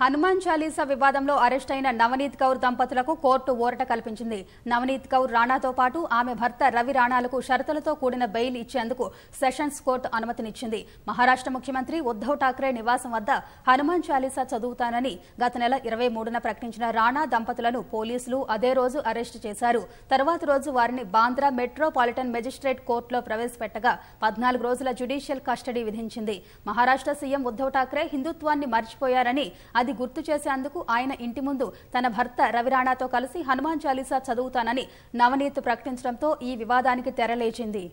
హనుమాన్ చాలీసా వివాదంలో అరెస్ట్ అయిన నవనీత్ కౌర్ దంపతులకు కోర్టు ఓరట కల్పించింది నవనీత్ కౌర్ రాణాతో పాటు ఆమె భర్త రవి రాణాలకు షరతులతో కూడిన బెయిల్ ఇచ్చేందుకు సెషన్స్ కోర్టు అనుమతినిచ్చింది మహారాష్ట్ర ముఖ్యమంత్రి ఉద్దవ్ ఠాక్రే నివాసం వద్ద హనుమాన్ చాలీసా చదువుతానని గత నెల ఇరవై మూడున ప్రకటించిన రాణా దంపతులను పోలీసులు అదే రోజు అరెస్టు చేశారు తర్వాత రోజు వారిని బాంద్రా మెట్రోపాలిటన్ మెజిస్ట్రేట్ కోర్టులో ప్రవేశపెట్టగా పద్నాలుగు రోజుల జ్యుడీషియల్ కస్టడీ విధించింది మహారాష్ట్ర సీఎం ఉద్దవ్ ఠాక్రే హిందుత్వాన్ని మర్చిపోయారని అది గుర్తు చేసేందుకు ఆయన ఇంటి ముందు తన భర్త రవిరాణాతో కలిసి హనుమాన్ చాలీసా చదువుతానని నవనీత్ ప్రకటించడంతో ఈ వివాదానికి తెరలేచింది